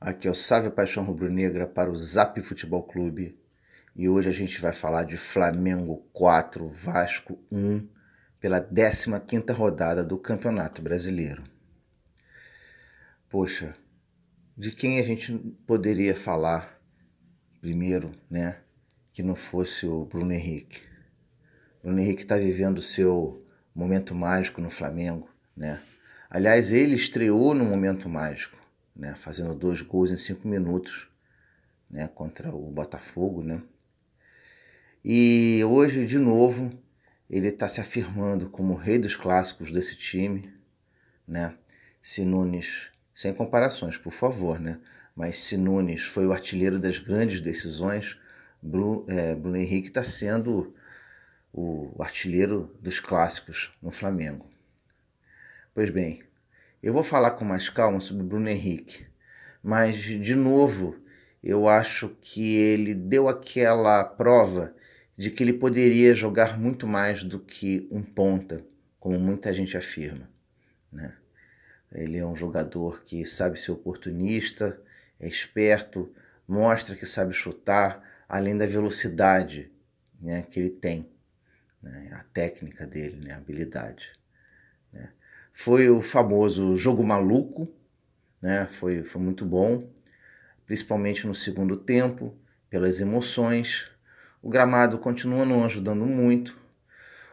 Aqui é o Sávio Paixão Rubro-Negra para o Zap Futebol Clube e hoje a gente vai falar de Flamengo 4, Vasco 1 pela 15ª rodada do Campeonato Brasileiro. Poxa, de quem a gente poderia falar primeiro, né, que não fosse o Bruno Henrique? Bruno Henrique está vivendo o seu momento mágico no Flamengo, né? Aliás, ele estreou no momento mágico né, fazendo dois gols em cinco minutos né, contra o Botafogo. Né? E hoje, de novo, ele está se afirmando como o rei dos clássicos desse time. Né? Se Nunes, sem comparações, por favor, né? mas se Nunes foi o artilheiro das grandes decisões, é, Bruno Henrique está sendo o artilheiro dos clássicos no Flamengo. Pois bem, eu vou falar com mais calma sobre Bruno Henrique, mas de novo, eu acho que ele deu aquela prova de que ele poderia jogar muito mais do que um ponta, como muita gente afirma. Né? Ele é um jogador que sabe ser oportunista, é esperto, mostra que sabe chutar, além da velocidade né, que ele tem, né, a técnica dele, né, a habilidade. Né? Foi o famoso jogo maluco, né? Foi, foi muito bom, principalmente no segundo tempo, pelas emoções. O gramado continua não ajudando muito.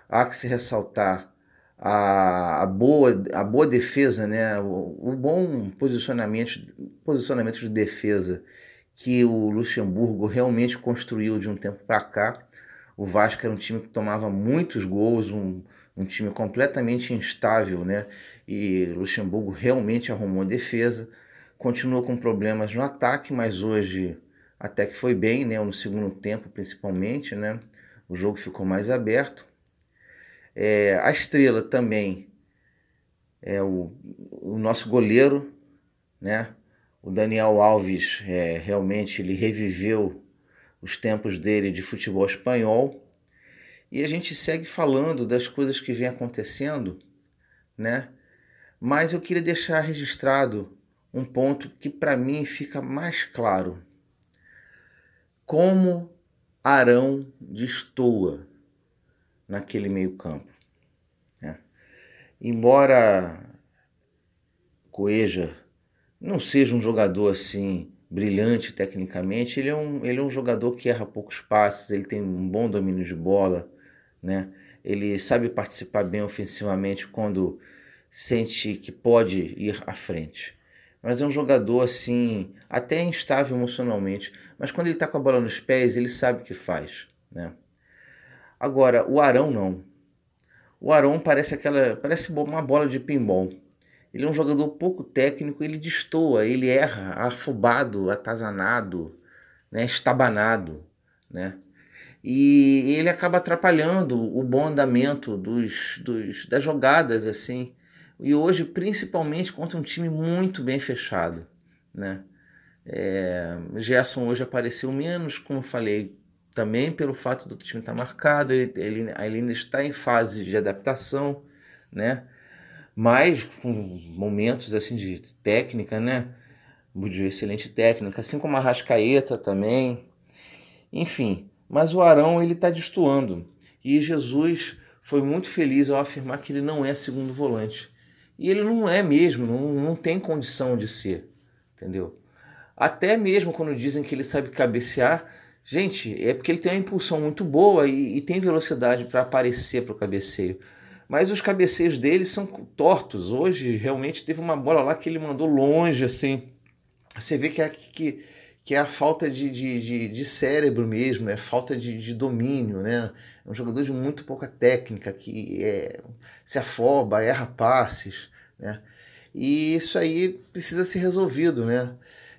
Há que se ressaltar a, a, boa, a boa defesa, né? o, o bom posicionamento, posicionamento de defesa que o Luxemburgo realmente construiu de um tempo para cá. O Vasco era um time que tomava muitos gols, um, um time completamente instável, né? E Luxemburgo realmente arrumou defesa, continuou com problemas no ataque, mas hoje até que foi bem, né? No segundo tempo, principalmente, né? O jogo ficou mais aberto. É, a estrela também é o, o nosso goleiro, né? O Daniel Alves é, realmente ele reviveu os tempos dele de futebol espanhol e a gente segue falando das coisas que vem acontecendo, né? Mas eu queria deixar registrado um ponto que para mim fica mais claro. Como Arão destoa naquele meio-campo. Né? Embora Coeja não seja um jogador assim brilhante tecnicamente, ele é um, ele é um jogador que erra poucos passes, ele tem um bom domínio de bola, né? Ele sabe participar bem ofensivamente quando sente que pode ir à frente. Mas é um jogador assim, até instável emocionalmente, mas quando ele está com a bola nos pés, ele sabe o que faz, né? Agora, o Arão não. O Arão parece aquela, parece uma bola de pinball. Ele é um jogador pouco técnico, ele destoa, ele erra, afobado, atazanado, né, estabanado, né? e ele acaba atrapalhando o bom andamento dos, dos, das jogadas assim e hoje principalmente contra um time muito bem fechado né é, Gerson hoje apareceu menos como falei também pelo fato do time estar tá marcado ele, ele, ele ainda está em fase de adaptação né mas com momentos assim de técnica né de excelente técnica assim como a Rascaeta também enfim mas o Arão ele está destoando. E Jesus foi muito feliz ao afirmar que ele não é segundo volante. E ele não é mesmo, não, não tem condição de ser. Entendeu? Até mesmo quando dizem que ele sabe cabecear, gente, é porque ele tem uma impulsão muito boa e, e tem velocidade para aparecer para o cabeceio. Mas os cabeceios dele são tortos. Hoje, realmente, teve uma bola lá que ele mandou longe, assim. Você vê que, é que que é a falta de, de, de, de cérebro mesmo, é falta de, de, domínio, né? É um jogador de muito pouca técnica, que é, se afoba, erra passes, né? E isso aí precisa ser resolvido, né?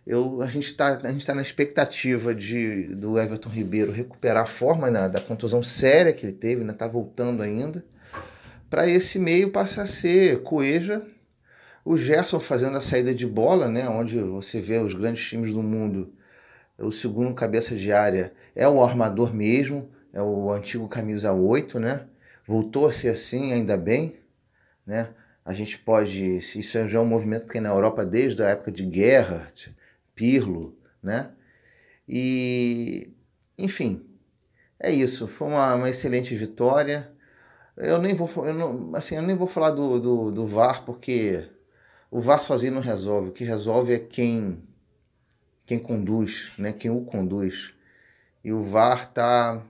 Eu, a gente está tá na expectativa de do Everton Ribeiro recuperar a forma né, da contusão séria que ele teve, ainda né? está voltando ainda, para esse meio passar a ser Coeja, o Gerson fazendo a saída de bola, né, onde você vê os grandes times do mundo, o segundo cabeça de área é o armador mesmo, é o antigo camisa 8, né? Voltou a ser assim, ainda bem, né? A gente pode, isso é já é um movimento que tem na Europa desde a época de Gerhardt, Pirlo, né? E, enfim, é isso. Foi uma, uma excelente vitória. Eu nem vou, eu não, assim, eu nem vou falar do, do, do VAR porque o Vasco sozinho não resolve. O que resolve é quem quem conduz, né? Quem o conduz. E o VAR tá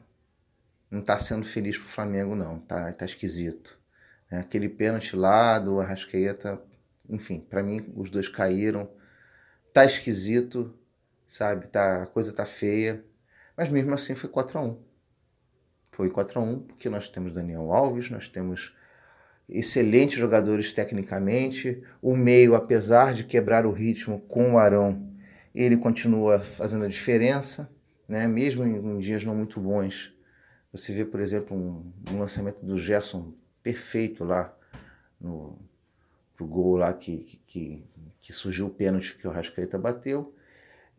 não tá sendo feliz pro Flamengo não, tá tá esquisito. É aquele pênalti lá do Arrascaeta, enfim, para mim os dois caíram. Tá esquisito, sabe? Tá a coisa tá feia. Mas mesmo assim foi 4 a 1. Foi 4 a 1 porque nós temos Daniel Alves, nós temos excelentes jogadores tecnicamente. O meio, apesar de quebrar o ritmo com o Arão, ele continua fazendo a diferença, né? mesmo em, dias não muito bons. Você vê, por exemplo, um, um lançamento do Gerson perfeito lá no pro gol lá que, que, que surgiu o pênalti que o Rascaeta bateu.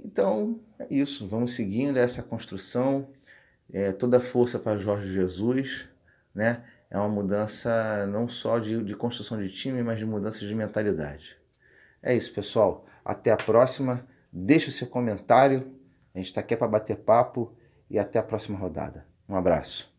Então é isso, vamos seguindo essa construção, é, toda a força para Jorge Jesus, né? é uma mudança não só de, de construção de time, mas de mudança de mentalidade. É isso, pessoal. Até a próxima. Deixe o seu comentário. A gente está aqui é para bater papo e até a próxima rodada. Um abraço.